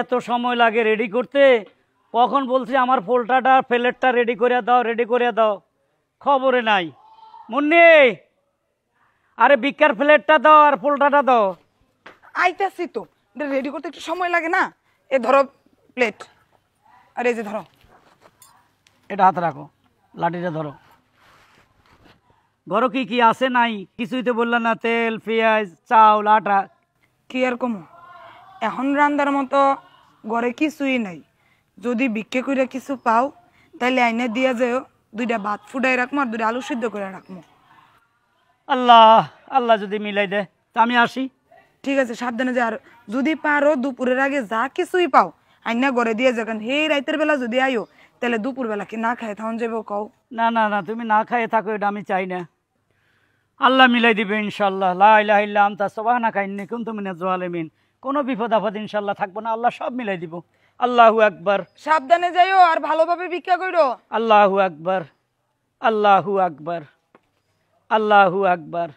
এত সময় লাগে রেডি করতে কখন বলছি আমার পোলটাটা প্লেটটা রেডি করে দাও রেডি করে দাও খবরে নাই মুন্নি আরে বিকার প্লেটটা দাও আর পোলটাটা দাও আইতাছি তো রেডি করতে একটু সময় লাগে না এ ধরো প্লেট আরে এই যে ধরো এটা হাতে রাখো লাঠিটা ধরো ঘরো কি কি আছে নাই কিছুই তো বললাম না তেল পেঁয়াজ চাউল আটা কি এরকম এখন রান্দার মতো ঘরে কিছুই নাই যদি বিক্রি করে কিছু পাও তাহলে আইনে দিয়া যেও দুইটা ভাত ফুটাই রাখবো আর দুইটা আলু সিদ্ধ করে রাখবো আল্লাহ আল্লাহ যদি মিলাই দে তা আমি আসি ঠিক আছে সাবধানে যা আর যদি পারো দুপুরের আগে যা কিছুই পাও আইনা ঘরে দিয়ে কারণ হেই রাইতের বেলা যদি আইও তাহলে দুপুর বেলা কি না খায় তখন যাবো কও না না না তুমি না খায় থাকো এটা আমি চাই না আল্লাহ মিলাই দিবে ইনশাল্লাহ লাহ আন্তা সবাহ না খাইনি কিন্তু তুমি না মিন কোনো বিপদ আপদ ইনশাল্লাহ থাকবো না আল্লাহ সব মিলাই দিব আল্লাহু আকবর সাবধানে যাইও আর ভালোভাবে ভিক্ষা করো আল্লাহু আকবর আল্লাহু আকবর আল্লাহু আকবর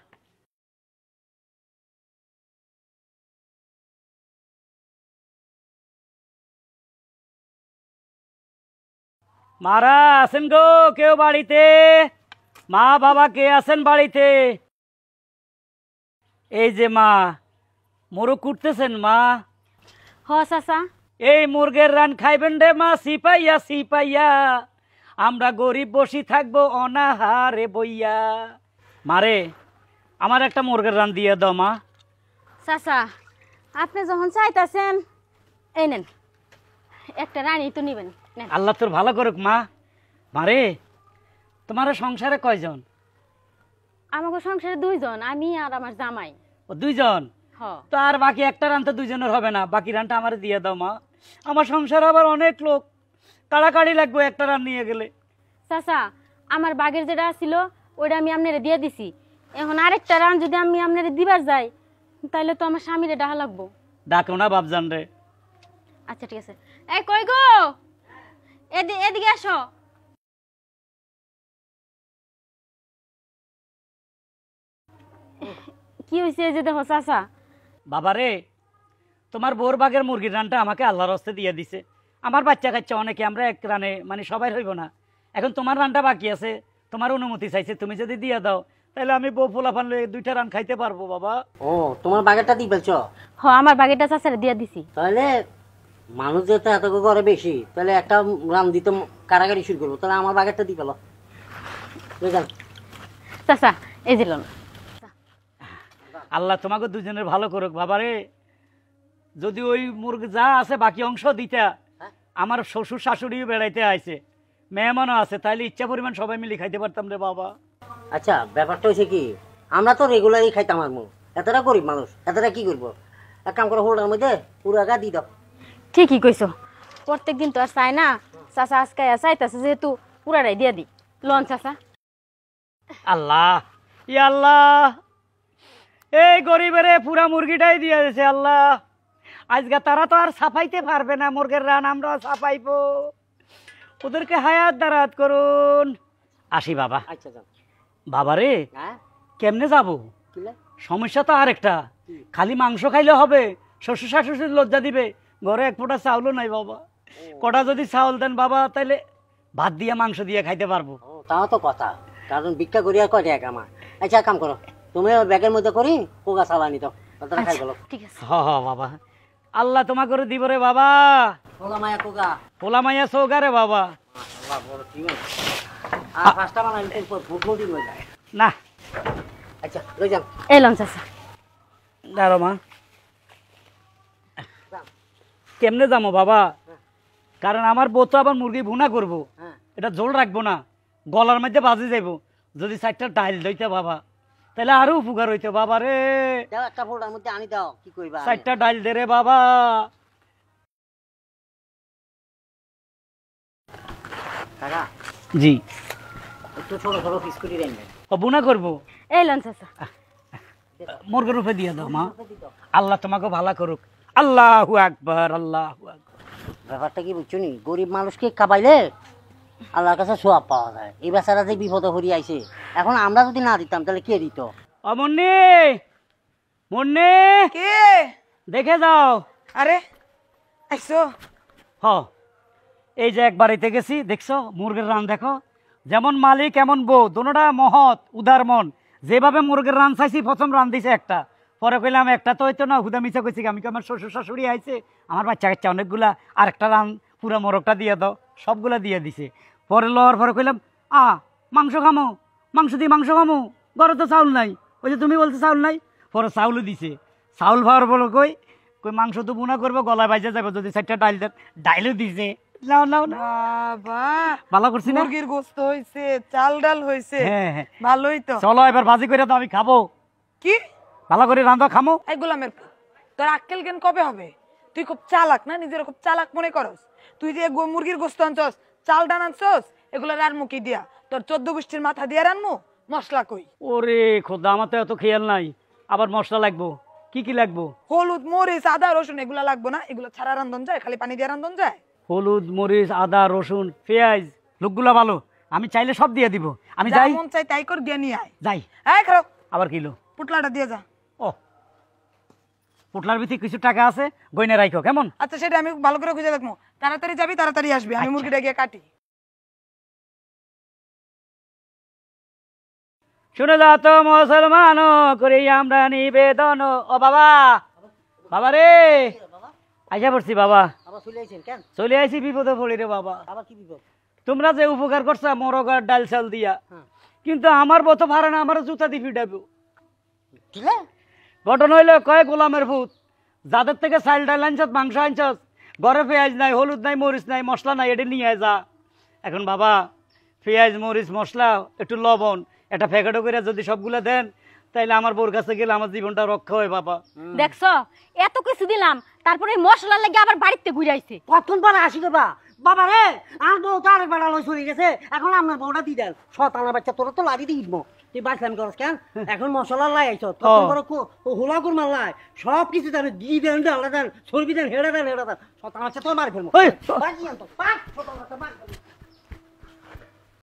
মারা আছেন গো কেউ বাড়িতে মা বাবা কে আছেন বাড়িতে এই যে মা মোরগ কুটতেছেন মা হ চাচা এই মুরগের রান খাইবেন রে মা সিপাইয়া সিপাইয়া আমরা গরিব বসি থাকবো অনাহারে বইয়া মারে আমার একটা মুরগের রান দিয়ে দাও মা চাচা আপনি যখন চাইতাছেন এই নেন একটা রানি তো নিবেন আল্লাহ তোর ভালো করুক মা মারে তোমার সংসারে কয়জন আমাকে সংসারে দুইজন আমি আর আমার জামাই ও দুইজন হ্যাঁ। তো আর বাকি একটা রান তো দুজনের হবে না বাকি রানটা আমার দিয়ে দাও মা আমার সংসার আবার অনেক লোক কাড়াকাড়ি লাগবে একটা রান নিয়ে গেলে চাচা আমার বাগের যেটা ছিল ওইটা আমি আপনারে দিয়ে দিছি এখন আরেকটা রান যদি আমি আপনারে দিবার যাই তাহলে তো আমার স্বামীরে ডাহা লাগবো ডাকো না বাবজান রে আচ্ছা ঠিক আছে এই কই গো এদিকে আসো কি হয়েছে যে দেখো চাচা বাবা রে তোমার বোর বাঘের মুরগির রানটা আমাকে আল্লাহর হস্তে দিয়ে দিছে আমার বাচ্চা কাচ্চা অনেকে আমরা এক রানে মানে সবাই হইব না এখন তোমার রানটা বাকি আছে তোমার অনুমতি চাইছে তুমি যদি দিয়ে দাও তাহলে আমি বউ ফান দুইটা রান খাইতে পারবো বাবা ও তোমার বাগেরটা দিয়ে ফেলছ হ আমার বাগেরটা চাচার দিয়ে দিছি তাহলে মানুষ যেহেতু এত করে বেশি তাহলে একটা রান দিতে কারাগারি শুরু করবো তাহলে আমার বাগেরটা দিয়ে ফেলো চাষা এই দিল না আল্লাহ তোমাকে দুজনের ভালো করুক রে যদি ওই মুরগ যা আছে বাকি অংশ দিতা হ্যাঁ। আমার শ্বশুর শাশুড়িও বেড়াইতে আইছে মেহমানও আছে তাইলে ইচ্ছা পরিমাণ সবাই মিলে খাইতে পারতাম রে বাবা আচ্ছা ব্যাপারটা হচ্ছে কি আমরা তো রেগুলারই খাইতাম আর মুখ এতটা গরিব মানুষ এতটা কি করবো এক কাম করে হোল্ডার মধ্যে পুরো গা দি দাও ঠিকই কইছো দিন তো আর চাই না চাচা আজকে চাইতেছে যেহেতু পুরাটাই দিয়া দি লঞ্চ আসা আল্লাহ ই আল্লাহ এই গরিবের পুরা মুরগিটাই দিয়ে দিয়েছে আল্লাহ আজকে তারা তো আর সাফাইতে পারবে না মুরগের রান আমরা সাফাইব ওদেরকে হায়াত দারাত করুন আসি বাবা আচ্ছা, বাবা রে হ্যাঁ? কেমনে যাবো সমস্যা তো আরেকটা খালি মাংস খাইলে হবে শ্বশুর শাশুড়ির লজ্জা দিবে ঘরে এক ফোঁটা চাউলও নাই বাবা কটা যদি চাউল দেন বাবা তাহলে ভাত দিয়ে মাংস দিয়ে খাইতে পারবো তাও তো কথা কারণ ভিক্ষা করিয়া কয় আচ্ছা, এক আমার আচ্ছা কাম করো তুমি ব্যাগের মধ্যে করি কোকা চালা নিত আচ্ছা, ঠিক আছে হ বাবা আল্লাহ তোমা করে দিব রে বাবা পোলা মায়া কোকা পোলা মায়া সৌগা রে বাবা না আচ্ছা লই যান কেমনে যাবো বাবা হ্যাঁ। কারণ আমার বউ তো আবার মুরগি ভুনা করব হ্যাঁ। এটা জোল রাখবো না গলার মধ্যে বাজে যাইব যদি চারটা টাইল দইতে বাবা তাহলে আরো উপকার হইতো বাবা রে একটা ফোটার মধ্যে আনি দাও কি কইবা চারটা ডাইল দে রে বাবা জি আল্লাহ ব্যাপারটা কি বুঝছো নি গরিব মানুষকে কাবাইলে আল্লাহর কাছে সোয়াব পাওয়া যায় এই বেচারা যে বিপদে হরি আইছে এখন আমরা যদি না দিতাম তাহলে কে দিত অমন্নি মন্নি কে দেখে যাও আরে আইসো হ এই যে একবার এতে গেছি দেখছো মুরগের রান দেখো যেমন মালিক এমন বউ দোনোটা মহৎ উদার মন যেভাবে মুরগের রান চাইছি প্রথম রান দিছে একটা পরে কইলাম একটা তো হইতো না হুদা মিছা কইছি আমি কি আমার শ্বশুর শাশুড়ি আইছে আমার বাচ্চা কাচ্চা অনেকগুলা আরেকটা রান পুরা মরকটা দিয়ে দাও সবগুলা দিয়ে দিছে পরে লওয়ার পরে কইলাম আ মাংস খামো মাংস দিয়ে মাংস খামো ঘরে তো চাউল নাই ওই যে তুমি বলছো চাউল নাই পরে চাউলও দিছে চাউল খাওয়ার পরে কই কই মাংস তো বুনা করবো গলায় বাইজে যাবে যদি চারটা ডাইল দেন ডাইলও দিছে ডাল হ্যাঁ, হ্যাঁ। ভাজি আমি খাবো কি ভালো করে রান্ধা খামো এগুলো গোলামের তোর আক্কেল কবে হবে তুই খুব চালাক না নিজের খুব চালাক মনে করস তুই যে মুরগির গোস্ত আনছস চাল ডান আনছস এগুলো রানমু কি দিয়া তোর চোদ্দ গোষ্ঠীর মাথা দিয়ে রানমু মশলা কই ওরে খোদ আমার তো এত খেয়াল নাই আবার মশলা লাগবো কি কি লাগবো হলুদ মরিচ আদা রসুন এগুলো লাগবো না এগুলো ছাড়া রান্ধন যায় খালি পানি দিয়ে রান্ধন যায় হলুদ মরিচ আদা রসুন পেঁয়াজ লোকগুলা ভালো আমি চাইলে সব দিয়ে দিব আমি যাই মন চাই তাই কর দিয়ে নিয়ে আয় যাই এই খাও আবার কিলো পুটলাটা দিয়ে যা পোটলার ভিতরে কিছু টাকা আছে গইনে রাখো কেমন আচ্ছা সেটা আমি ভালো করে খুঁজে দেখবো তাড়াতাড়ি যাবি তাড়াতাড়ি আসবি আমি আচ্ছা। মুরগিটা গিয়ে কাটি যা তো মুসলমান করি আমরা নিবেদন ও বাবা বাবা রে আইসা পড়ছি বাবা চলে আইছি বিপদে পড়ি রে বাবা তোমরা যে উপকার করছো মরগার ডাল চাল দিয়া হ্যাঁ। কিন্তু আমার বত ভাড়া না আমার জুতা দিবি ডাবু ঘটনা হইলে কয়ে গোলামের ভূত যাদের থেকে চাইল ডাল আনছত মাংস আনছত ঘরে পেঁয়াজ নাই হলুদ নাই মরিচ নাই মশলা নাই এটা নিয়ে যা এখন বাবা পেঁয়াজ মরিচ মশলা একটু লবণ এটা ফেকেটো করে যদি সবগুলো দেন তাইলে আমার বোর কাছে গেলে আমার জীবনটা রক্ষা হয় বাবা দেখছো এত কিছু দিলাম তারপরে মশলা লাগে আবার বাড়িতে ঘুরে আইছে প্রথমবার আসি বাবা বাবা রে আর তো তার বেড়া লই চলে গেছে এখন আপনার বউটা দি দেন শতানা বাচ্চা তোরা তো লাগি দিয়ে দিবো তুই বাসলাম করস কেন হ্যাঁ। এখন মশলা লাই আইছ হোলা কুরমা লাই সব কিছু দেন দি দেন ডালা দেন সরবি দেন হেড়া দেন হেড়া দেন শতানা বাচ্চা তো মার ফেলবো বাঁচিয়ে তো পাঁচ শতানা বাচ্চা